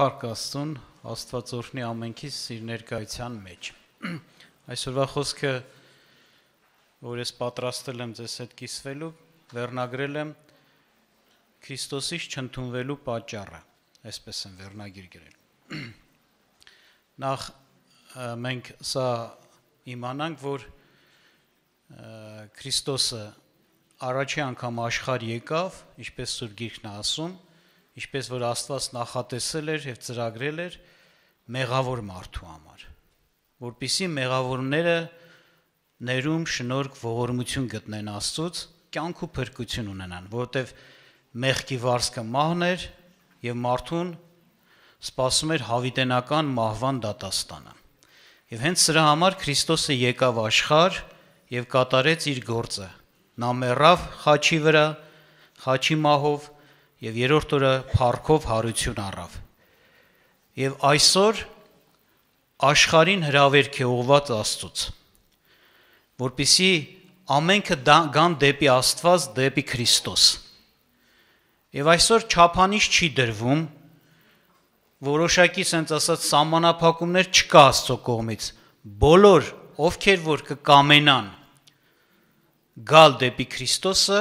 Փառք Աստծուն, Աստված օրհնի ամենքիս իր ներկայության մեջ։ Այսօրվա խոսքը, որ ես պատրաստել եմ ձեզ հետ կիսվելու, վերնագրել եմ Քրիստոսից չընդունվելու պատճառը, այսպես եմ վերնագիր գրել։ Նախ մենք սա իմանանք, որ Քրիստոսը առաջի անգամ աշխարհ եկավ, ինչպես Սուրբ Գիրքն է ասում, ինչպես որ Աստված նախատեսել էր եւ ծրագրել էր մեղավոր մարդու համար, որբիսի մեղավորները ներում շնորհք ողորմություն գտնեն Աստծոց, կյանք ու փրկություն ունենան, որովհետեւ մեղքի վարսկը մահն էր եւ մարդուն սпасում էր հավիտենական մահվան դատաստանը։ Եվ հենց սրա համար Քրիստոսը եկավ աշխարհ եւ կատարեց իր գործը։ Նա մեռավ խաչի վրա, խաչի մահով, եւ երրորդ օրը փառքով հարություն առավ։ Եվ այսօր աշխարհին հրավերք է ուղված Աստծոց, որբիսի ամենքը գան դեպի Աստված, դեպի Քրիստոս։ Եվ այսօր չափանիշ չի դրվում որոշակի sense ասած սահմանափակումներ չկա Աստծո կողմից։ Բոլոր ովքեր որ կկամենան գալ դեպի Քրիստոսը,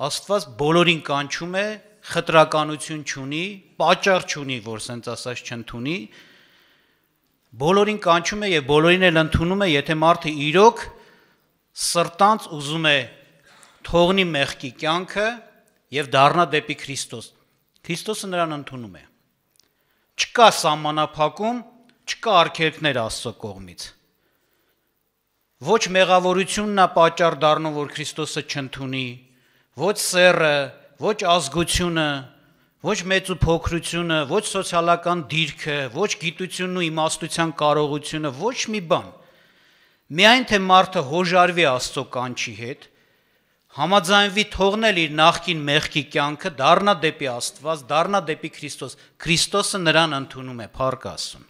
Աստված բոլորին կանչում է, խտրականություն չունի, պատճառ չունի, որ սենց ասած չընդունի։ Բոլորին կանչում է եւ բոլորին էլ ընդունում է, եթե մարդը իրոք սրտանց ուզում է թողնի մեղքի կյանքը եւ դառնա դեպի Քրիստոս։ Քրիստոսը նրան ընդունում է։ Չկա սահմանափակում, չկա արգելքներ Աստծո կողմից։ Ոչ մեղավորությունն է պատճառ դառնում, որ Քրիստոսը չընդունի, ոչ սերը, ոչ ազգությունը, ոչ մեծ ու փոքրությունը, ոչ սոցիալական դիրքը, ոչ գիտությունն ու իմաստության կարողությունը, ոչ մի բան։ Միայն թե մարդը հոժարվի Աստծո կանչի հետ, համաձայնվի թողնել իր նախքին մեղքի կյանքը, դառնա դեպի Աստված, դառնա դեպի Քրիստոս։ Քրիստոսը նրան ընդունում է, փառք Աստծուն,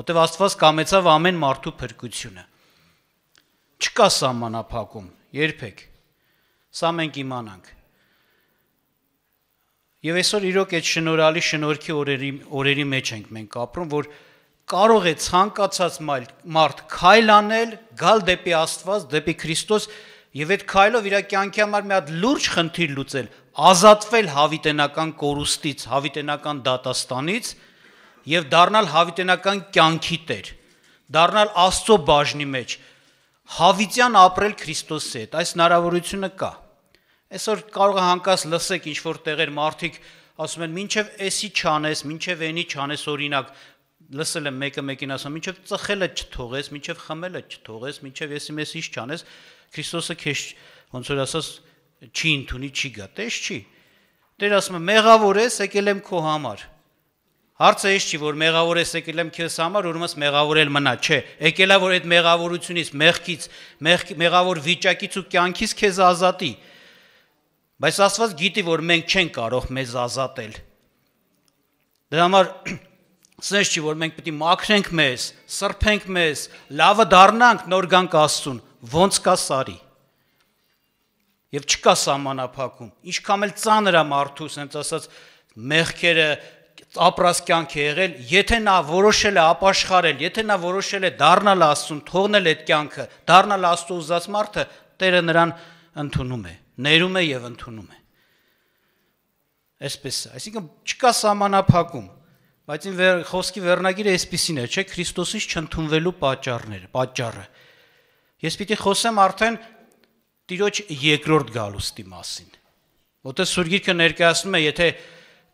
որտեղ Աստված կամեցավ ամեն մարդու փրկությունը։ Չկա սահմանափակում երբեք Սա մենք իմանանք։ Եվ այսօր իրոք այդ շնորհալի շնորհքի օրերի օրերի մեջ ենք մենք ապրում, որ կարող է ցանկացած մարդ քայլ անել, գալ դեպի Աստված, դեպի Քրիստոս եւ այդ քայլով իր կյանքի համար մի հատ լուրջ խնդիր լուծել, ազատվել հավիտենական կորուստից, հավիտենական դատաստանից եւ դառնալ հավիտենական կյանքի տեր, դառնալ Աստծո բաժնի մեջ, մեջ հավիտյան ապրել Քրիստոսի հետ։ Այս հնարավորությունը կա։ Այսօր կարող է հանկարծ լսեք ինչ որ տեղեր մարդիկ ասում են, «Մինչև էսի չանես, մինչև էնի չանես», օրինակ, լսել եմ մեկը մեկին ասում, մինչև ծխելը չթողես, մինչև խմելը չթողես, մինչև եսի մեսիջ չանես, Քրիստոսը քեզ ոնց որ ասած չի ընդունի, չի գա, տես չի։ Տեր ասում է, մեղավոր ես, եկել եմ քո համար։ Հարցը ես չի որ մեղավոր ես եկել եմ քեզ համար, ուրեմն մեղավորել մնա, չէ։ Եկելա որ այդ մեղավորությունից, մեղքից, մեղավոր վիճակից ու կյանքից քեզ ազատի։ Բայց Աստված գիտի, որ մենք չենք կարող մեզ ազատել։ Դրա դե համար սենց չի որ մենք պետք է մաքրենք մեզ, սրբենք մեզ, լավը դառնանք, նոր գանք Աստծուն։ Ոնց կա սարի։ Եվ չկա սահմանափակում։ Ինչքան էլ ծանր է մարդու, ասենց ասած, մեղքերը ապրած կյանք է եղել, եթե նա որոշել է ապաշխարել, եթե նա որոշել է դառնալ Աստծուն, թողնել այդ կյանքը, դառնալ Աստծո ուզած մարդը, Տերը նրան ընդունում է, ներում է եւ ընդունում է։ Այսպես է, այսինքն չկա սահմանափակում, բայց ին վեր, խոսքի վերնագիրը այսպեսին է, չէ, Քրիստոսից չընդունվելու պատճառները, պատճառը։ Ես պիտի խոսեմ արդեն Տիրոջ երկրորդ գալուստի մասին։ Որտե սուրգիրքը ներկայացնում է, եթե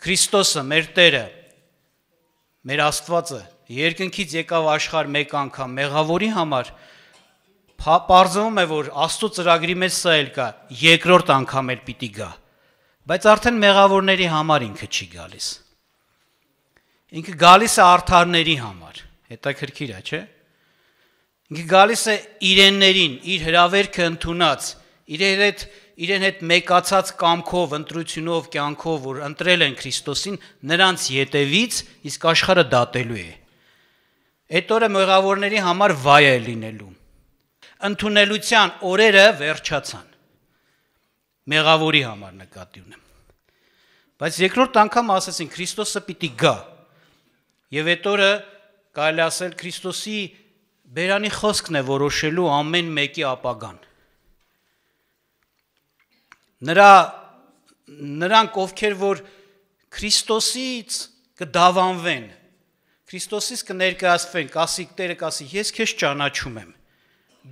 Քրիստոսը, մեր Տերը, մեր Աստվածը երկնքից եկավ աշխարհ մեկ անգամ մեղավորի համար Պարզվում է, որ Աստծո ծրագրի մեջ սա էլ կա, երկրորդ անգամ էլ պիտի գա։ Բայց արդեն մեղավորների համար ինքը չի գալիս։ Ինքը գալիս է արդարների համար։ Հետաքրքիր է, չէ՞։ Ինքը գալիս է իրեններին, իր հրավերքը ընդունած, իր հետ իր իրեն հետ մեկացած կամքով, ընտրությունով, կյանքով, որ ընտրել են Քրիստոսին, նրանց յետևից իսկ աշխարհը դատելու է։ Այդ օրը մեղավորների համար վայ է լինելու։ Ընթունելության օրերը վերջացան։ Մեղավորի համար նկատի ունեմ։ Բայց երկրորդ անգամ ասեցին Քրիստոսը պիտի գա։ Եվ այդ օրը կարելի ասել Քրիստոսի բերանի խոսքն է որոշելու ամեն մեկի ապագան նրա նրանք ովքեր որ Քրիստոսից կդավանվեն Քրիստոսից կներկայացվեն կասի Տերը կասի ես քեզ ճանաչում եմ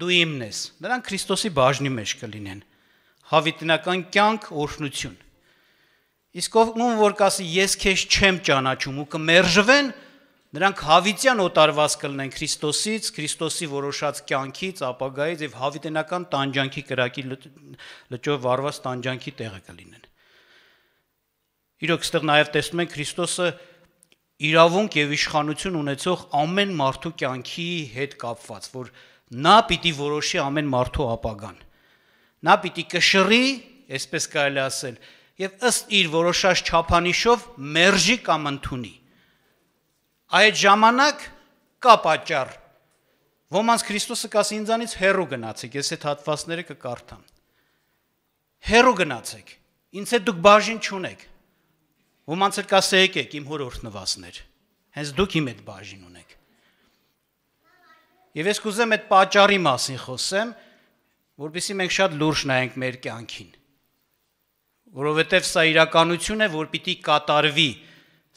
դու իմն ես նրանք Քրիստոսի բաժնի մեջ կլինեն հավիտենական կյանք օրհնություն իսկ ով ում որ կասի ես քեզ չեմ ճանաչում ու կմերժվեն կմ Նրանք հավիտյան օտարված կլնեն Քրիստոսից, Քրիստոսի որոշած կյանքից, ապագայից եւ հավիտենական տանջանքի կրակի լճով վառված տանջանքի տեղը կլինեն։ Իրոք ստեղ նաեւ տեսնում ենք Քրիստոսը իրավունք եւ իշխանություն ունեցող ամեն մարդու կյանքի հետ կապված, որ նա պիտի որոշի ամեն մարդու ապագան։ Նա պիտի կշռի, այսպես կարելի ասել, եւ ըստ իր որոշած չափանիշով մերժի կամ ընդունի Այդ ժամանակ կա պատճառ։ Ոմանց Քրիստոսը կասի ինձանից հերու գնացեք, ես այդ հատվածները կկարդամ։ Հերու գնացեք, ինձ հետ դուք բաժին չունեք։ Ոմանց էլ կասե եկեք իմ հորորդ նվասներ։ Հենց դուք իմ հետ բաժին ունեք։ Եվ ես կուզեմ այդ պատճառի մասին խոսեմ, որովհետեւ մենք շատ լուրջ նայենք մեր կյանքին։ Որովհետև սա իրականություն է, որ պիտի կատարվի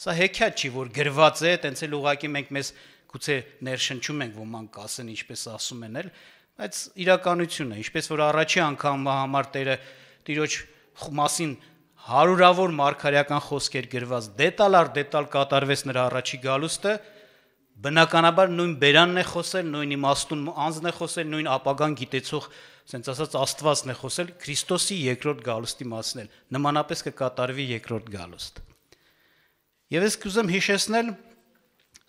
Սա հեքիաթ չի, որ գրված է, տենց էլ ուղակի մենք մեզ գուցե ներշնչում ենք, որ մանք ասեն, ինչպես ասում են էլ, բայց իրականությունն է, ինչպես որ առաջի անգամ համար Տերը Տիրոջ մասին հարյուրավոր մարգարեական խոսքեր գրված դետալար դետալ կատարվեց նրա առաջի գալուստը, բնականաբար նույն բերանն է խոսել, նույն իմաստուն անձն է խոսել, նույն ապագան գիտեցող, ասենց ասած Աստվածն է խոսել Քրիստոսի երկրորդ գալուստի մասն էլ։ Նմանապես կկատարվի երկրորդ գալուստը։ Եվ ես կուզեմ հիշեցնել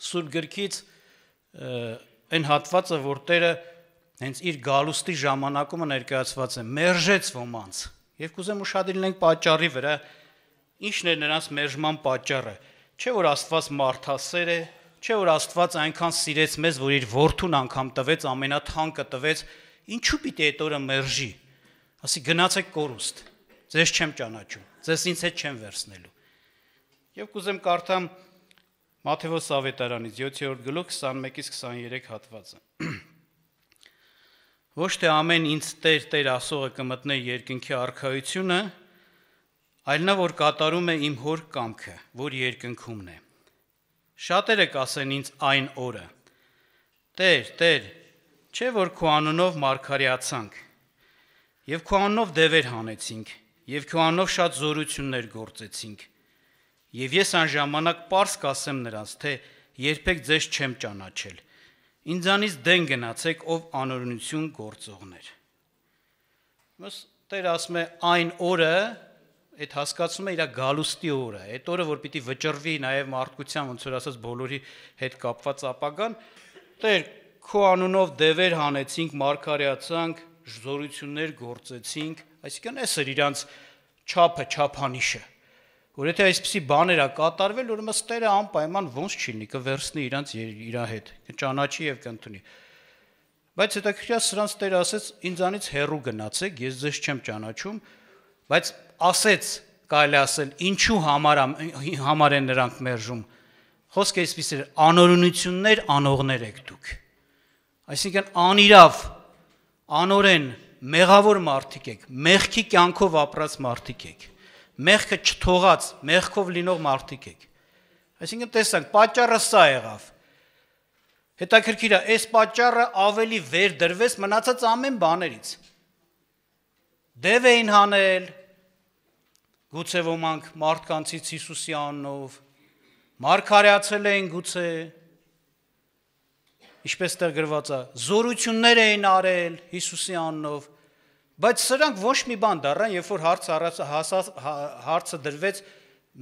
Սուրբ գրքից այն հատվածը, որ Տերը հենց իր գալուստի ժամանակում ներկայացված է մերժեց ոմանց եւ կուզեմ ուշադրլինենք պատճառի վրա ինչն է նրանց մերժման պատճառը չէ որ աստված մարդասեր է չէ որ աստված այնքան սիրեց մեզ որ իր որդուն անգամ տվեց ամենաթանկը տվեց ինչու պիտի այդ օրը մերժի ասի գնացեք կորուստ ձեզ չեմ ճանաչում ձեզ ինձ հետ չեմ վերցնելու Եվ կուզեմ կարդամ Մաթեոս Ավետարանից 7-րդ գլուխ 21-ից 23 հատվածը։ Ոչ թե ամեն ինձ Տեր, Տեր ասողը կմտնե երկնքի արքայությունը, այլ նա որ կատարում է իմ հոր կամքը, որ երկնքումն է։ Շատերը կասեն ինձ այն օրը. Տեր, Տեր, չէ որ քո անունով մարգարեացանք, եւ քո անունով դևեր հանեցինք, եւ քո անունով շատ զորություններ գործեցինք, Եվ ես այն ժամանակ པարս կասեմ նրանց, թե երբեք ձեզ չեմ ճանաչել։ Ինձանից դեն գնացեք, ով անօրենություն գործողներ։ Մս Տեր ասում է այն օրը, այդ հասկացումը իր գալուստի օրը, այդ օրը, որ պիտի վճռվի նաև մարդկության ոնց որ ասած բոլորի հետ կապված ապագան, Տեր քո անունով դևեր հանեցինք, մարգարեացանք, զորություններ գործեցինք, այսինքն էս էր իրանց չափը, չափանիշը։ չապ որ եթե այսպիսի բաներ է կատարվել, ուրեմն ստերը անպայման ոնց չլինի, կվերցնի իրանց իրա հետ, կճանաչի եւ կընդունի։ Բայց հետաքրքիր է սրանց տերը ասեց, ինձանից հեռու գնացեք, ես ձեզ չեմ ճանաչում, բայց ասեց, կարելի ասել, ինչու համար համար են նրանք մերժում։ Խոսքը այսպես էր, անօրունություններ անողներ եք դուք։ Այսինքն անիրավ, անորեն, մեղավոր մարդիկ եք, մեղքի կյանքով ապրած մարդիկ եք մեղքը չթողած, մեղքով լինող մարդիկ եք։ Այսինքն տեսանք, պատճառը սա եղավ։ Հետաքրքիր է, այս պատճառը ավելի վեր դրվեց մնացած ամեն բաներից։ Դև էին հանել, գուցե ոմանք մարդկանցից Հիսուսի անունով, մարգարեացել էին գուցե, ինչպես տեղ գրված է, զորություններ էին արել Հիսուսի անունով, Բայց սրանք ոչ մի բան դառան, երբ որ հարցը հասած հա- հարցը դրվեց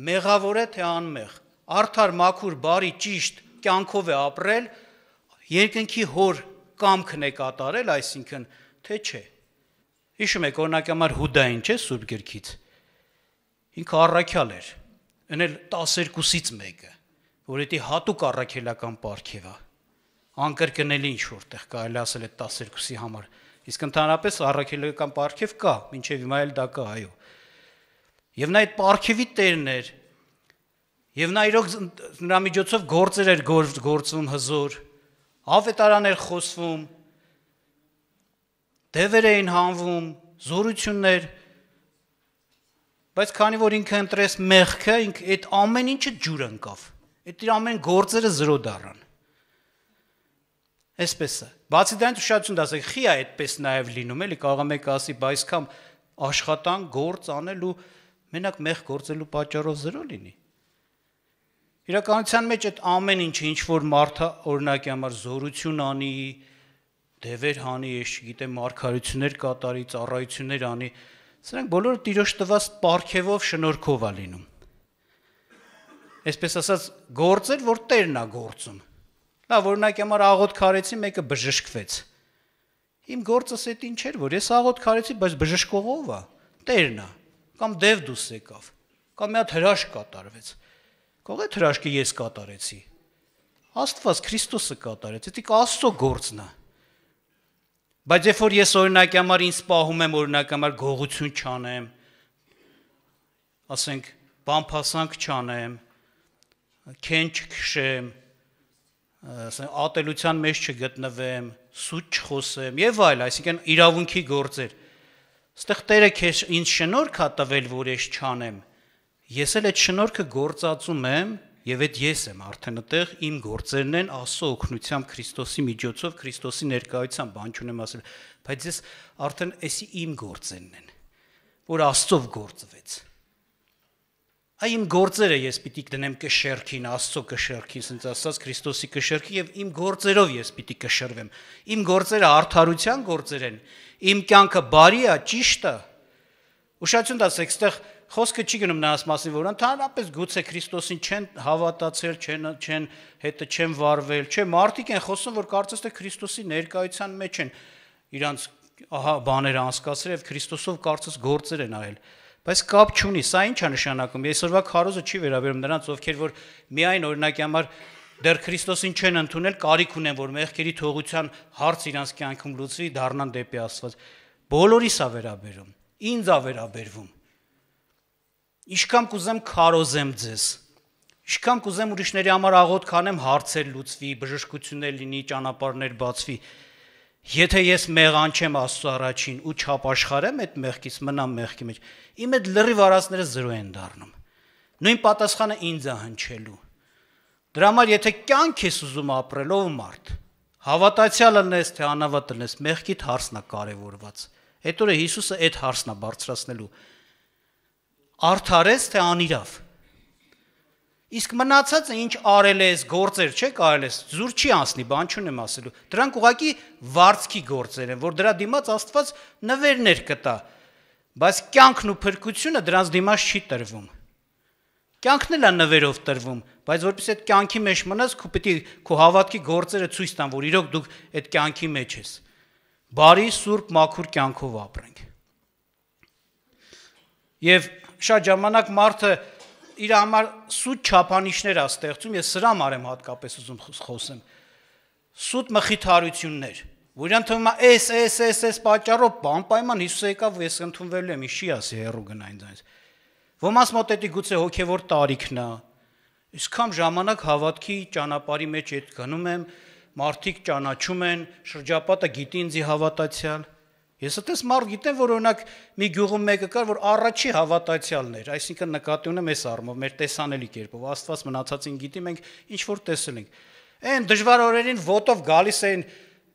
մեղավոր է թե անմեղ։ Արդար մաքուր բարի ճիշտ կյանքով է ապրել, երկնքի հոր կամքն է կատարել, այսինքն թե չէ։ Հիշում եք օրինակ համար Հուդային, չէ՞, Սուրբ գրքից։ Ինքը առաքյալ էր, ընել 12-ից մեկը, որ դա հատուկ առաքելական պարգև է։ Անկրկնելի ինչ որտեղ կարելի ասել է 12-ի համար։ Իսկ ընդհանրապես առաքելական պարքև կա, մինչև հիմա էլ դա կա, այո։ Եվ նա այդ պարքևի տերն էր։ Եվ նա իրոք նրա միջոցով գործեր էր գործ, գործում հզոր, ավետարաներ խոսվում, դևեր էին հանվում, զորություններ, բայց քանի որ ինքը ընտրես մեղքը, ինք այդ ամեն ինչը ջուր ընկավ։ Այդ իր ամեն գործերը զրո դառան։ Այսպես է։ Բացի դրանից ուշադրություն դասեք, խի է այդպես նաև լինում, էլի կարող է մեկը ասի, բայց կամ աշխատան գործ անել ու մենակ մեղ գործելու պատճառով զրո լինի։ Իրականության մեջ այդ ամեն ինչը ինչ որ մարդը օրինակի համար զորություն անի, դևեր հանի, ես չգիտեմ, մարգարություններ կատարի, ծառայություններ անի, սրանք բոլորը տիրոջ տված պարքևով շնորհքով է լինում։ Այսպես ասած, գործեր, որ Տերն է գործում։ Լավ, օրինակ համար աղոտ քարեցի, մեկը բժշկվեց։ Իմ գործս էդ ինչ էր, որ ես աղոտ քարեցի, բայց բժշկողը ով է։ Տերն է, կամ Դև դուս եկավ, կամ մի հատ հրաշք կատարվեց։ Կող է հրաշքը ես կատարեցի։ Աստված Քրիստոսը կատարեց, դա Աստծո գործն է։ Բայց երբ որ ես օրինակ համար ինձ սպահում եմ, օրինակ համար գողություն չանեմ, ասենք, բամփասանք չանեմ, քեն չքշեմ, չան ասեմ, ատելության մեջ չգտնվեմ, սուտ չխոսեմ եւ այլ, այսինքն իրավունքի գործեր։ Աստեղ Տերը քեզ ինձ շնորհք ա տվել, որ ես չանեմ։ Ես էլ այդ շնորհքը գործածում եմ եւ այդ ես եմ արդեն այդտեղ իմ գործերն են Աստծո օգնությամբ Քրիստոսի միջոցով, Քրիստոսի ներկայությամբ բան չունեմ ասել, բայց ես արդեն էսի իմ գործերն են, որ Աստծով գործվեց այ իմ գործերը ես պիտի դնեմ կշերքին, Աստծո կշերքին, ասենց ասած Քրիստոսի կշերքի եւ իմ գործերով ես պիտի կշրվեմ։ Իմ գործերը արդարության գործեր են։ Իմ կյանքը բարի է, ճիշտ է։ Ուշացյուն դաս էստեղ խոսքը չի գնում նրանց մասին, որ ընդհանրապես գուցե Քրիստոսին չեն հավատացել, չեն չեն հետը չեն վարվել, չէ, մարդիկ են խոսում, որ կարծես թե Քրիստոսի ներկայության մեջ են իրանց ահա բաները անցկացրել եւ Քրիստոսով կարծես գործեր են ահել։ Բայց կապ չունի, սա ի՞նչ է նշանակում։ Այսօրվա քարոզը չի վերաբերում նրանց, ովքեր որ միայն օրինակի համար դեռ Քրիստոսին չեն ընդունել, կարիք ունեն, որ մեղքերի թողության հարց իրանց կյանքում լուծվի, դառնան դեպի Աստված։ Բոլորիս է վերաբերում։ Ինձ է վերաբերվում։ Ինչքան կուզեմ քարոզեմ ձեզ։ Ինչքան կուզեմ ուրիշների համար աղոտ կանեմ, հարցեր լուծվի, բժշկություններ լինի, ճանապարհներ բացվի։ Եթե ես մեղան չեմ Աստծո առաջին ու չապաշխարեմ այդ մեղքից, մնամ մեղքի մեջ, իմ այդ լրիվ արածները զրո են դառնում։ Նույն պատասխանը ինձ է հնչելու։ Դրա համար եթե կյանք ես ուզում ապրելով մարդ, հավատացյալը ես թե անավատը ես, մեղքիդ հարցն է կարևորված։ Այդ օրը Հիսուսը այդ հարցն է բարձրացնելու։ Արդարես թե անիրավ։ Իսկ մնացածը ինչ արել ես, գործեր չէ կարել ես, զուր չի անցնի, բան չունեմ ասելու։ Դրանք ուղակի վարձքի գործեր են, որ դրա դիմաց Աստված նվերներ կտա։ Բայց կյանքն ու փրկությունը դրանց դիմաց չի տրվում։ Կյանքն էլ է նվերով տրվում, բայց որպես այդ կյանքի մեջ մնաս, քո պիտի քո հավատքի գործերը ցույց տան, որ իրոք դուք այդ կյանքի մեջ ես։ Բարի, սուրբ, մաքուր կյանքով ապրենք։ Եվ շատ ժամանակ մարդը իր համար սուտ չափանիշներ է ստեղծում, ես սրա մարեմ հատկապես ուզում խոսեմ։ Սուտ մխիթարություններ, որ իրան թվում է էս էս էս էս պատճառով անպայման Հիսուսը եկավ ու ես ընդունվել եմ, ինչի ասի հերո գնային ձայնից։ Ոմանց մոտ էդի գուցե հոգևոր տարիքն է։ Իսկամ ժամանակ հավատքի ճանապարհի մեջ այդ գնում եմ, մարդիկ ճանաչում են, շրջապատը գիտի ինձի հավատացյալ Ես այդպես մարդ գիտեմ, որ օրինակ մի գյուղում մեկը կար, որ առաջի հավատացյալն էր, այսինքն նկատի ունեմ այս առումով, մեր տեսանելի կերպով, Աստված մնացածին գիտի, մենք ինչ որ տեսել ենք։ Այն դժվար օրերին ոտով գալիս էին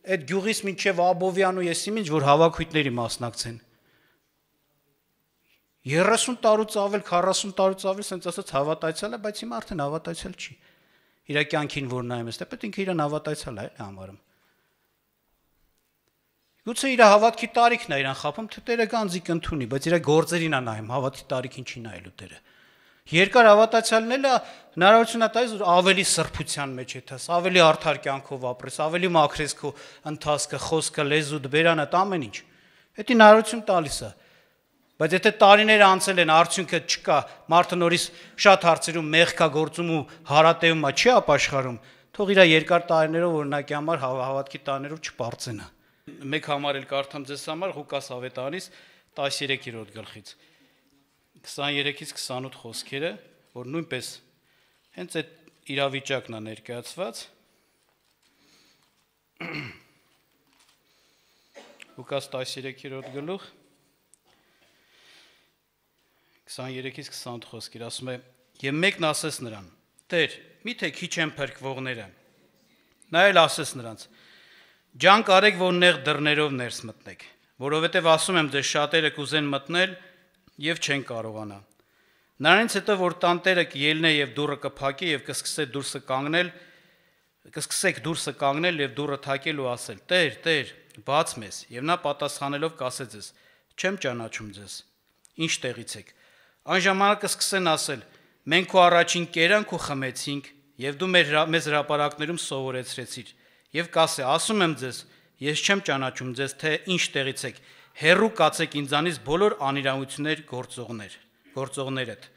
այդ գյուղից մինչև Աբովյան ու եսիմինչ, որ հավաքույտների մասնակցեն։ 30 տարուց ավել, 40 տարուց ավել, ասենց ասած հավատացյալ է, բայց հիմա արդեն հավատացյալ չի։ Իր կյանքին որ նայում ես, դա պետք է իրան հավատացյալ է համարում։ Գուցե իր հավատքի տարիքն է իրան խափում, թե Տերը գանձիկ ընդունի, բայց իր գործերին է նայում, հավատքի տարիքին չի նայելու Տերը։ Երկար հավատացյալնելը հնարավորություն է տալիս, որ ավելի սրբության մեջ եթաս, ավելի արդար կյանքով ապրես, ավելի մաքրես քո ընթացքը, խոսքը, լեզուդ, բերանդ, ամեն ինչ։ Դա հնարավորություն տալիս է։ Բայց եթե տարիներ անցել են, արդյունքը չկա, մարդը նորից շատ հարցերում մեղքա գործում ու հարատեում է, չի ապաշխարում, թող իր երկար տարիներով օրինակի համար հա-, հավատքի տարիներով չբարձենա։ հավ, մեկ համար էլ կարդամ ձեզ համար Ղուկաս Ավետանից 13-րդ գլխից 23-ից 28 խոսքերը, որ նույնպես հենց այդ իրավիճակն է ներկայացված Ղուկաս 13-րդ գլուխ 23-ից 28 խոսքեր ասում է Եվ մեկն ասես նրան. «Տեր, միթե քիչ են փրկվողները»։ Նա էլ ասես նրանց. Ջանք արեք, որ նեղ դռներով ներս մտնեք, որովհետև ասում եմ ձեզ շատերը կուզեն մտնել եւ չեն կարողանա։ Նրանից հետո որ տանտերը կելնե եւ դուռը կփակի եւ կսկսե դուրսը կանգնել, կսկսեք դուրսը կանգնել եւ դուռը թակել ու ասել. «Տեր, Տեր, բաց մեզ»։ Եվ նա պատասխանելով կասե ձեզ. «Չեմ ճանաչում ձեզ»։ Ինչ տեղից եք։ Այն ժամանակ կսկսեն ասել. «Մենք քո առաջին կերանք ու խմեցինք, եւ դու մեր մեզ հրաապարակներում սովորեցրեցիր» եւ կասե ասում եմ ձեզ ես չեմ ճանաչում ձեզ թե ինչ տեղից եք հերու կացեք ինձանից բոլոր անիրավություններ գործողներ գործողներդ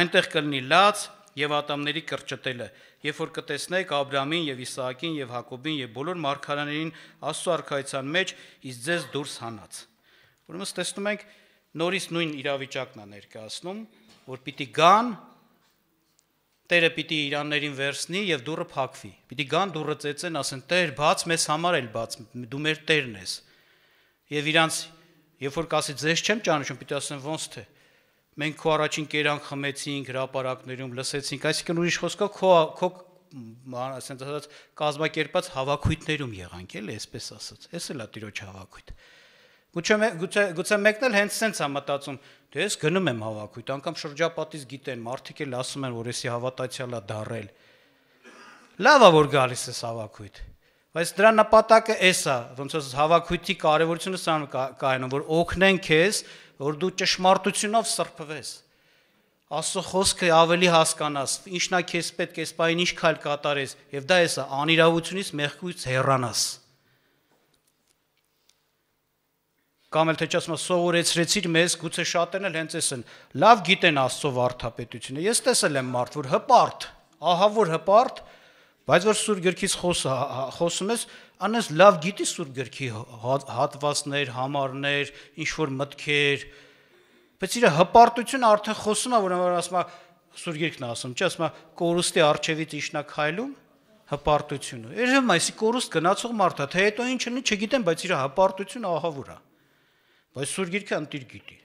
այնտեղ կլինի լաց եւ ատամների կրճտելը երբ որ կտեսնեք Աբրահամին եւ Իսահակին եւ Հակոբին եւ բոլոր մարգարաներին Աստծո արքայության մեջ իսկ ձեզ դուրս հանած ուրեմն տեսնում ենք նորից նույն իրավիճակն է ներկայացնում որ պիտի գան Տերը պիտի իրաններին վերցնի եւ դուրը փակվի։ Պիտի գան դուրը ծեծեն, ասեն՝ «Տեր, բաց մեզ համար էլ բաց, դու մեր Տերն ես»։ Եվ իրանց երբ որ կասի ձեզ չեմ ճանաչում, պիտի ասեն՝ «Ոնց թե»։ Մենք քո առաջին կերան խմեցինք, հրաապարակներում լսեցինք, այսինքն ուրիշ խոսքով քո քո ասենք ասած կազմակերպած հավաքույտներում եղանք, էլի, այսպես ասած։ Էս էլա տիրոջ հավաքույտ։ Ա Գուցե գուցե գուցե մեկն էլ հենց սենց է մտածում, թե «Դե ես գնում եմ հավաքույտ, անգամ շրջապատից գիտեն, մարդիկ էլ ասում են, որ եսի հավատացյալա դարել։ Լավ է որ գալիս ես հավաքույտ, բայց դրա նպատակը էս է, ոնց որ հավաքույտի կարևորությունը սրան կայանում, որ օգնեն քեզ, որ դու ճշմարտությունով սրբվես։ Աստծո խոսքը ավելի հասկանաս, ինչն է քեզ պետք, այս բան ինչ քայլ կատարես, եւ դա էս է, անիրավությունից մեղքույց հեռանաս։ հեռանաս կամ էլ թե չասում սովորեցրեցիր մեզ, գուցե շատերն էլ հենց էսն։ Լավ գիտեն Աստծո վարդապետությունը։ Ես տեսել եմ մարդ, որ հպարտ, ահա որ հպարտ, բայց որ Սուրբ Գրքից խոսա, խոսում ես, անես լավ գիտի Սուրբ Գրքի հատվածներ, համարներ, ինչ որ մտքեր։ Բայց իր հպարտությունը արդեն խոսում է, ուրեմն ասում է Սուրբ Գրքն ասում, չէ, ասում է կորուստի արջևից իշնա քայլում հպարտությունը։ Երևում է, այսի կորուստ գնացող մարդա, թե հետո ինչ ունի, չգիտեմ, բայց իր հպարտությունը ահավոր է։ հա Բայց Սուրբ Գիրքը ընտիր գիտի։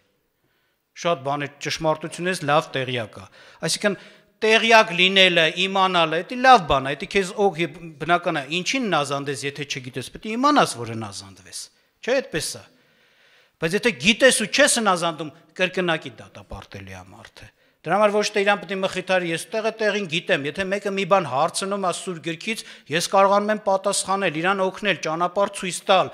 Շատ բաներ ճշմարտությունից լավ տեղյակ է։ Այսինքն տեղյակ լինելը, իմանալը, դա լավ բան է, դա քեզ օգ բնական է։ Ինչին նազանդես, եթե չգիտես, պետք է իմանաս, որ նազանդվես։ Չէ, այդպես է։ Բայց եթե գիտես ու չես նազանդում, կրկնակի դատապարտելի է մարդը։ Դրա համար ոչ թե իրան պետք է մխիթարի, ես տեղը տեղին գիտեմ, եթե մեկը մի բան հարցնում ասուր գրքից, ես կարող անեմ պատասխանել, իրան օգնել, ճանապարհ ցույց տալ,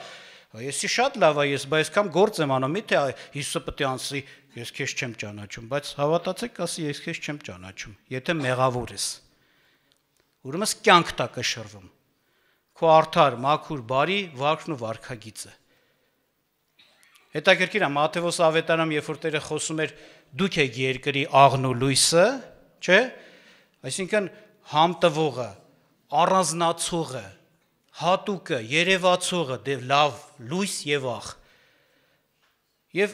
Եսի շատ լավ է, ես բայց կամ գործ եմ անում, միթե Հիսուսը պետք է անցի, ես քեզ չեմ ճանաչում, բայց հավատացեք, ասի ես քեզ չեմ ճանաչում, եթե մեղավոր ես։ Ուրեմն կյանք տա կշռվում։ Քո արդար, մաքուր, բարի, վարքն ու վարքագիծը։ Հետաքրքիր է Մատթեոս ավետարանում, երբ որ Տերը խոսում էր դուք եք երկրի աղն ու լույսը, չէ՞։ Այսինքն համտվողը, առանձնացողը, հատուկը, երևացողը, դեւ լավ, լույս եւ աղ։ Եվ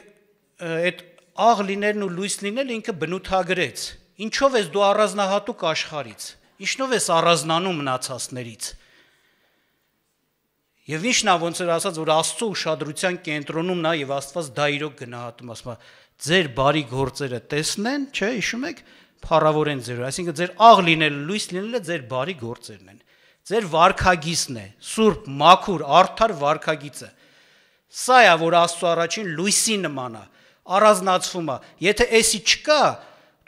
այդ աղ լինելն ու լույս լինելը ինքը բնութագրեց։ Ինչով ես դու առանձնահատուկ աշխարից։ Ինչնով ես առանձնանում մնացածներից։ Եվ ինչն է ոնց էր ասած, որ Աստծո ուշադրության կենտրոնում նա եւ Աստված դա իրոք գնահատում, ասում է, ձեր բարի գործերը տեսնեն, չէ, հիշում եք, փառավոր են ձեր, այսինքն ձեր աղ լինելը, լույս լինելը ձեր բարի գործերն են ձեր վարքագիծն է, Սուրբ Մաքուր արդար վարքագիծը։ Սա է, որ Աստծո առաջին լույսի նման է, առանձնացվում է։ Եթե էսի չկա,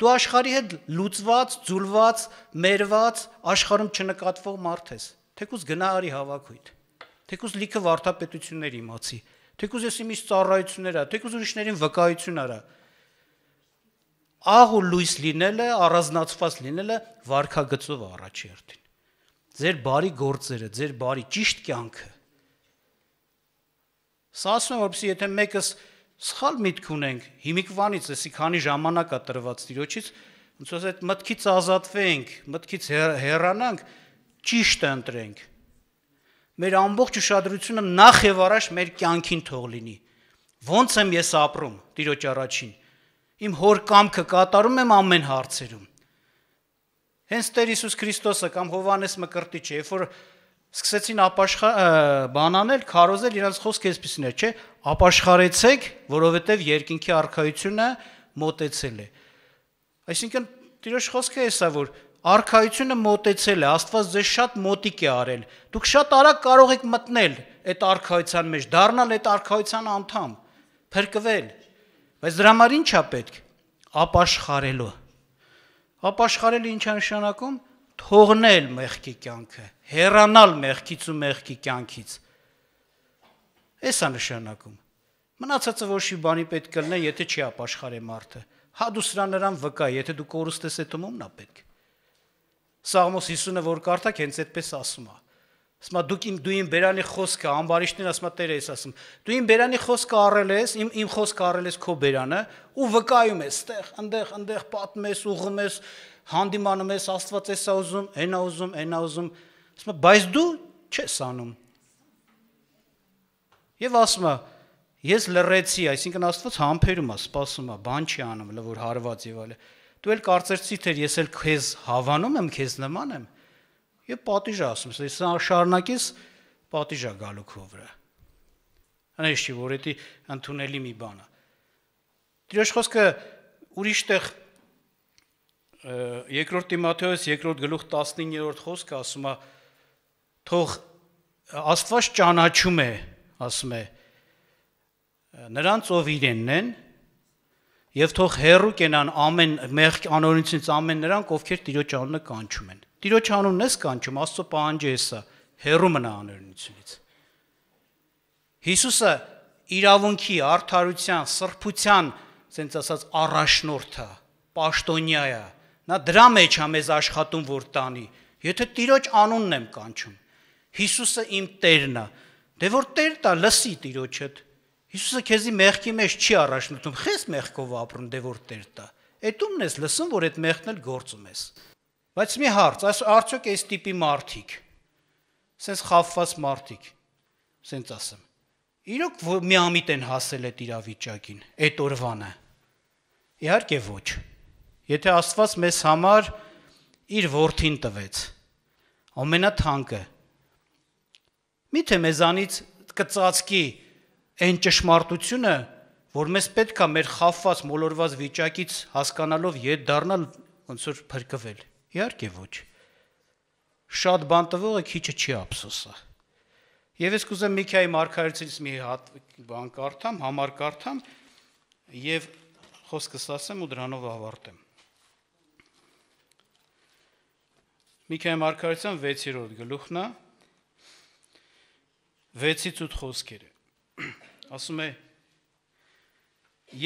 դու աշխարհի հետ լուծված, ձուլված, մերված, աշխարհում չնկատվող մարդ ես։ Թեկուզ գնահարի հավաքույթ, թեկուզ լիքը վարդապետություններ իմացի, թեկուզ ես իմից ծառայություններ արա, թեկուզ ուրիշներին վկայություն արա։ Աղ ու լույս լինելը, առանձնացված լինելը վարքագծով առաջի հերթին ձեր բարի գործերը, ձեր բարի ճիշտ կյանքը։ Սա ասում եմ, որպեսզի եթե մեկս սխալ միտք ունենք, հիմիկվանից էսի քանի ժամանակ է տրված ծիրոջից, ոնց որ այդ մտքից ազատվենք, մտքից հեռանանք, ճիշտը ընտրենք։ Մեր ամբողջ ուշադրությունը նախ եւ առաջ մեր կյանքին թող լինի։ Ոնց եմ ես ապրում, ծիրոջ առաջին։ Իմ հոր կամքը կատարում եմ ամեն հարցերում Հենց Տեր Հիսուս Քրիստոսը կամ Հովանես Մկրտիչը, երբ որ սկսեցին ապաշխա բանանել, քարոզել իրենց խոսքը այսպեսին է, չէ՞, ապաշխարեցեք, որովհետև երկինքի արխայությունը մոտեցել է։ Այսինքն Տիրոջ խոսքը էսա, որ արխայությունը մոտեցել է, Աստված ձեզ շատ մոտիկ է արել։ Դուք շատ արագ կարող եք մտնել այդ արխայության մեջ, դառնալ այդ արխայության անդամ, փրկվել։ Բայց դրա համար ի՞նչ է պետք ապաշխարելու Ապաշխարել ինչ է նշանակում թողնել մեղքի կյանքը, հեռանալ մեղքից ու մեղքի կյանքից։ Էս է նշանակում։ Մնացածը ոչի բանի պետք կլնե, եթե չի ապաշխարե մարդը։ Հա դու սրա նրան վկա, եթե դու կորուստես է տմում նա պետք։ Սաղմոս 50-ը որ կարդակ հենց այդպես ասում է։ Ասում դուք իմ դու իմ բերանի խոսքը ամբարիշտին ասում Տեր էս ասում։ Դու իմ բերանի խոսքը առել ես, իմ իմ խոսքը առել ես քո բերանը ու վկայում ես ստեղ, այնտեղ, այնտեղ պատմում ես, ուղում ես, հանդիմանում ես Աստված էսա ուզում, այնա ուզում, այնա ուզում։ Ասում բայց դու չես անում։ Եվ ասում ես լռեցի, այսինքն Աստված համբերում է, սпасում է, բան չի անում, լավ որ հարված եւ այլն։ Դու էլ կարծեցի թե ես էլ քեզ հավանում եմ, քեզ նման եմ եւ պատիժը ասում ես, սա շարունակես պատիժա գալու քո վրա։ Անես չի որ դա ընդունելի մի բան է։ Տիրոջ խոսքը ուրիշտեղ երկրորդ Տիմոթեոս 2-րդ գլուխ 19-րդ խոսքը ասում է թող Աստված ճանաչում է, ասում է նրանց ով իրենն են եւ թող հերու կենան ամեն մեղք անօրինից ամեն նրանք ովքեր Տիրոջ անունը կանչում են։ Տիրոջ անունն ես կանչում, Աստծո պահանջը էսա, հերո մնա աներնությունից։ Հիսուսը իրավունքի, արդարության, սրբության, ասենց ասած առաջնորդը, պաշտոնյայա, նա դրա մեջ է մեզ աշխատում որ տանի։ Եթե Տիրոջ անունն եմ կանչում, Հիսուսը իմ Տերն է։ Դե որ Տեր տա, լսի Տիրոջդ։ Հիսուսը քեզի մեղքի մեջ չի առաջնորդում, խես մեղքով ապրում, դե որ Տեր տա։ Էդ ումն ես լսում, որ այդ մեղքն էլ գործում ես։ Բայց մի հարց, այս արդյոք այս տիպի մարդիկ, սենց խավված մարդիկ, սենց ասեմ, իրոք միամիտ են հասել այդ իրավիճակին, այդ օրվանը։ Իհարկե ոչ։ Եթե Աստված մեզ համար իր որդին տվեց, ամենաթանկը, միթե մեզանից կծածկի այն ճշմարտությունը, որ մեզ պետք է մեր խավված, մոլորված վիճակից հասկանալով ետ դառնալ ոնց որ փրկվել։ Իհարկե ոչ։ Շատ բան տվողը քիչը չի ափսոսա։ Եվ ես կուզեմ Միքայայի Մարկարիցից մի հատ բան կարդամ, համար կարդամ եւ խոսքս ասեմ ու դրանով ավարտեմ։ Միքայ Մարկարյան 6-րդ գլուխն է 6-ից 8 խոսքերը ասում է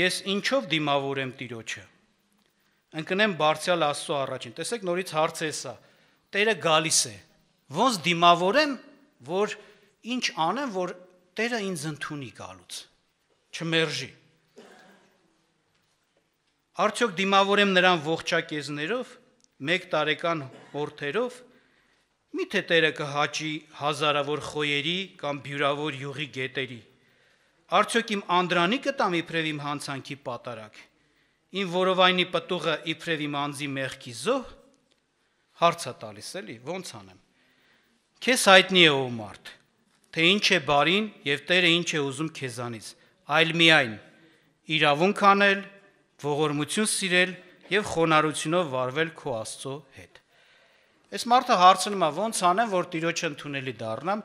ես ինչով դիմավոր եմ Տիրոջը ընկնեմ բարձյալ Աստծո առաջին։ Տեսեք, նորից հարցը է սա։ Տերը գալիս է։ Ոնց դիմավորեմ, որ ինչ անեմ, որ Տերը ինձ ընդունի գալուց։ Չմերժի։ Արդյոք դիմավորեմ նրան ողջակեզներով, 1 տարեկան օրթերով, միթե Տերը կհաճի հազարավոր խոյերի կամ բյուրավոր յուղի գետերի։ Արդյոք իմ անդրանիկը տամ իբրև իմ հանցանքի պատարագ ին որով այնի պտուղը իբրև իմ անձի մեղքի զոհ հարցա տալիս էլի ո՞նց անեմ քեզ հայտնի է ով մարդ թե ինչ է բարին եւ Տերը ինչ է ուզում քեզանից այլ միայն իրավունք անել ողորմություն սիրել եւ խոնարհությունով վարվել քո Աստծո հետ այս մարդը հարցնում է ո՞նց անեմ որ Տիրոջը ընդունելի դառնամ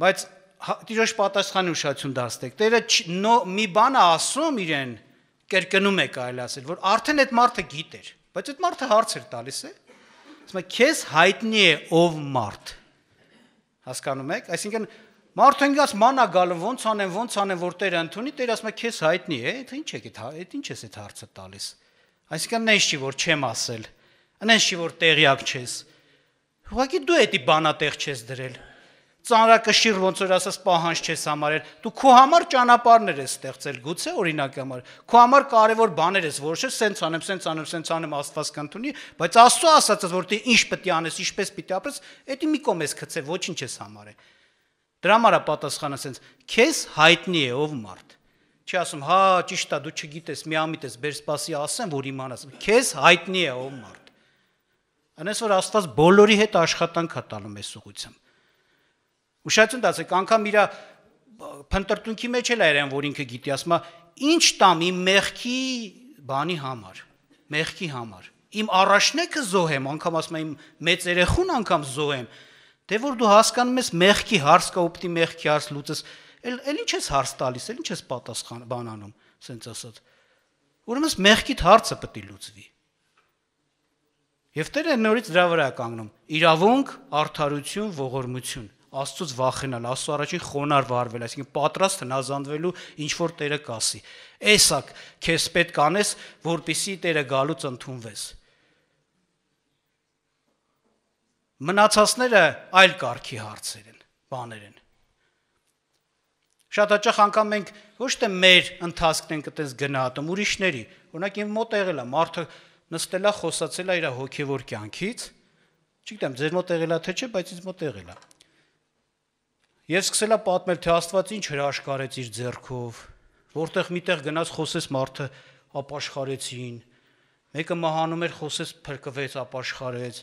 բայց հա, Տիրոջ պատասխանը ուշացում դարձտեք Տերը մի բան է ասում իրեն կերկնում է կարելի ասել, որ արդեն այդ մարդը գիտեր, բայց այդ մարդը հարցեր տալիս է։ Ասում է, քեզ հայտնի է ով մարդ։ Հասկանում եք, այսինքն մարդը ինքնաս մանա գալը ոնց անեն, ոնց անեն, որ Տերը ընդունի, Տերը ասում է, քեզ հայտնի է, այդ հա, ի՞նչ է դա, այդ ի՞նչ էս այդ հարցը տալիս։ Այսինքն նենց չի որ չեմ ասել, նենց չի որ տեղյակ չես։ Ուղղակի դու էդի բանատեղ չես դրել ծանրակշիռ ոնց որ ասած պահանջ չես համարել։ Դու քո համար ճանապարհներ ես ստեղծել, գուցե օրինակ համար։ Քո համար կարևոր բաներ ես որոշել, սենց անեմ, սենց անեմ, սենց անեմ, Աստված կընդունի, բայց Աստծո ասածը, որ դու ինչ պետք է անես, ինչպես պիտի ապրես, դա մի կողմ ես գցել, ոչինչ ես համարել։ Դրա համար է պատասխանը սենց, քեզ հայտնի է ով մարդ։ Չի ասում, հա, ճիշտ է, դու չգիտես, մի ամիտ ես, բեր սпасի ասեմ, որ իմանաս։ Քեզ հայտնի է ով մարդ։ Անես որ Աստված բոլորի հետ աշխատանք է տալու մեզ ուղությամբ Ուշացում դասեք, անգամ իր փնտրտունքի մեջ էլ այրեն, որ ինքը գիտի, ասում է, ինչ տամ իմ մեղքի բանի համար, մեղքի համար։ Իմ առաջնեկը զոհեմ, անգամ ասում եմ մեծ երեխուն անգամ զոհեմ։ Դե որ դու հասկանում ես մեղքի հարց կա, ու պիտի մեղքի հարց լուծես, էլ էլ ինչ ես հարց տալիս, էլ ինչ ես պատասխան բանանում, սենց ասած։ Ուրեմն մեղքիդ հարցը պիտի լուծվի։ Եվ Տերը նորից դրա վրա կանգնում՝ իրավունք, արդարություն, ողորմություն։ Աստծոց վախենալ, Աստծո առաջին խոնար վարվել, այսինքն պատրաստ հնազանդվելու ինչ որ Տերը կասի։ Էսակ քեզ պետք անես, որpիսի Տերը գալուց ընդունվես։ Մնացածները այլ կարգի հարցեր են, բաներ են։ Շատ հաճախ անգամ մենք ոչ թե մեր ընթացքն ենք այտենց գնահատում, ուրիշների։ Օրինակ իմ մոտ եղել է մարդը նստել է խոսացել է իր հոգևոր կյանքից։ Չգիտեմ, ձեր մոտ եղել է թե չէ, բայց ինձ մոտ եղել է։ Եվ սկսելա պատմել, թե Աստված ինչ հրաշքարեց իր ձեռքով, որտեղ միտեղ գնաց խոսես մարդը ապաշխարեցին։ Մեկը մահանում էր, խոսես փրկվեց, ապաշխարեց։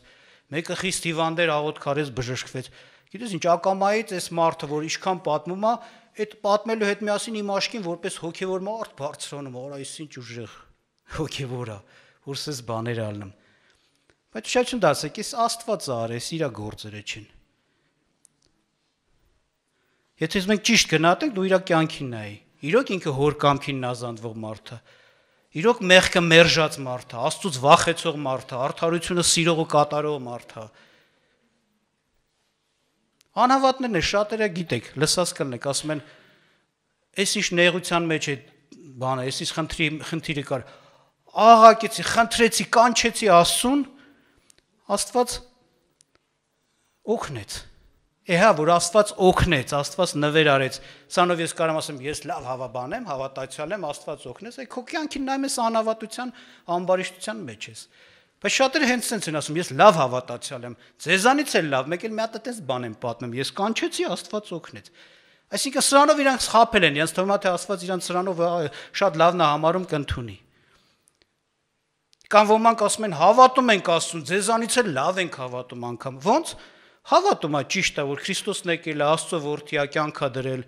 Մեկը խիստ հիվանդեր աղոթքարեց, բժշկվեց։ Գիտես ինչ, ակամայից այս մարդը, որ ինչքան պատմում է, այդ պատմելու հետ միասին իմ աշկին որպես հոգևոր մարդ բարձրանում, օր այս ինչ ուժեղ հոգևոր է, որսես բաներ ալնում։ Բայց շատ չնդասեք, այս Աստված արես, իրա գործերը չեն։ Եթե մենք ճիշտ գնահատենք, դու իր կյանքին նայի։ Իրոք ինքը հոր կամքին նազանդվող մարդ է։ Իրոք մեղքը մերժած մարդ է, Աստծուց վախեցող մարդ է, արդարությունը սիրող ու կատարող մարդ է։ Անհավատներն է, շատերը գիտեք, լսած կլնեք, ասում են, «Էս ինչ նեղության մեջ է բանը, էս ինչ խնդրի խնդիրը կար»։ Աղակեցի, խնդրեցի, կանչեցի Աստծուն, Աստված օգնեց Էհա, որ Աստված օգնեց, Աստված նվեր արեց։ Սանով ես կարող եմ ասեմ, ես լավ հավաբան եմ, հավատացյալ եմ, Աստված օգնեց, այ քո կյանքին նայում ես անհավատության, անբարիշտության մեջ ես։ Բայց շատերը հենց սենց են ասում, ես լավ հավատացյալ եմ, ձեզանից էլ լավ, մեկ էլ մի հատ այդպես բան եմ պատմում, ես կանչեցի, Աստված օգնեց։ Այսինքն սրանով իրանք սխափել են, իրենց թվում է թե Աստված իրանք սրանով շատ լավն է համարում կընդունի։ Կամ ոմանք ասում են հավատում ենք Աստծուն, ձեզանից էլ լավ ենք հավատում անգամ։ Ոնց հավատում է ճիշտ է, որ Քրիստոսն եկել է Աստծո որդի ակյանքա դրել,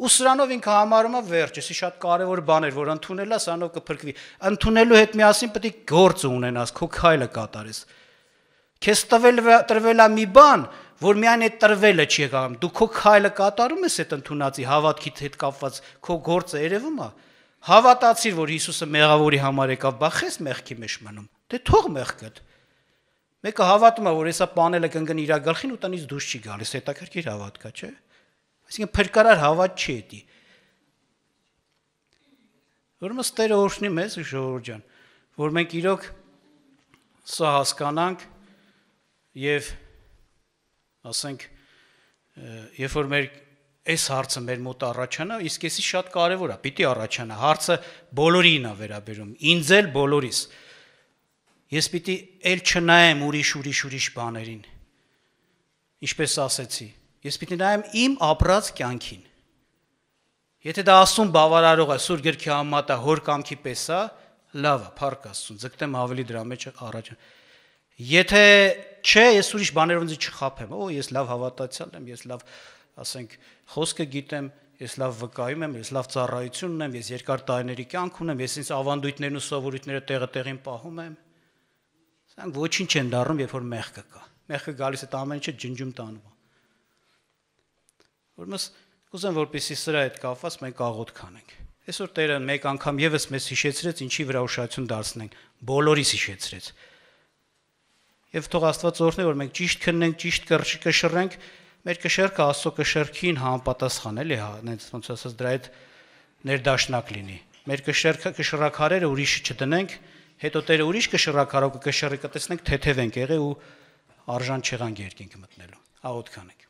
ու սրանով ինքը համարում է վերջ, էսի շատ կարևոր բան էր, որ ընդունելա, սանով կփրկվի։ Ընդունելու հետ միասին պետք է գործ ունենաս, քո քայլը կատարես։ Քեզ տվել տրվելա մի բան, որ միայն այդ տրվելը չի եղամ, դու քո քայլը կատարում ես այդ ընդունածի հավատքի հետ կապված քո գործը երևում է։ Հավատացիր, որ Հիսուսը մեղավորի համար եկավ, բա խես մեղքի մեջ մնում։ Դե թող մեղքդ։ Մեկը հավատում է, որ հեսա պանելը կընկնի իր գլխին ու տնից դուրս չի գալիս, հետաքրքիր հավատքա, չէ՞։ Այսինքն փրկարար հավատ չի էտի։ Ուրեմն Տերը օրհնի մեզ, ժողովուրդ ջան, որ մենք իրոք սա հասկանանք եւ ասենք երբ որ մեր այս հարցը մեր մոտ առաջանա, իսկ էսի շատ կարևոր է, պիտի առաջանա։ Հարցը բոլորին է վերաբերում, ինձ էլ բոլորիս։ Ես պիտի ել չնայեմ ուրիշ ուրիշ ուրիշ բաներին։ Ինչպես ասեցի, ես պիտի նայեմ իմ ապրած կյանքին։ Եթե դա աստուն բավարարող է, սուր գրքի համատա, հոր կամքի պես է, լավ է, փառք աստուն, ձգտեմ ավելի դրա մեջ առաջ։ Եթե չէ, ես ուրիշ բաներով ինձ չխափեմ։ Օ, ես լավ հավատացյալ եմ, ես լավ, ասենք, խոսքը գիտեմ, ես լավ վկայում եմ, ես լավ ծառայություն ունեմ, ես երկար տարիների կյանք ունեմ, ես ինձ ավանդույթներն ու սովորույթները տեղը տեղին պահում եմ։ տեղ Դրանք ոչինչ են դառնում, երբ որ մեղքը կա։ Մեղքը գալիս է դա ամեն ինչը ջնջում տանում։ Ուրեմն կուզեմ որպեսի սրա հետ կապված մենք աղոտ կանենք։ Այսօր Տերը մեկ անգամ եւս մեզ հիշեցրեց, ինչի վրա ուշադրություն դարձնենք։ Բոլորիս հիշեցրեց։ Եվ թող Աստված օրհնի, որ մենք ճիշտ քննենք, ճիշտ կրճի կշռենք, մեր կշերքը Աստծո կշերքին համապատասխան էլի, հա, այնց ոնց ասած դրա այդ ներդաշնակ լինի։ Մեր կշերքը կշռակարերը ուրիշի չդնենք, չդ հետո Տերը ուրիշ կշռա կարող կշռի կտեսնենք թեթև ենք եղե ու արժան չեղան երկինք մտնելու։ Ա 8 քանենք։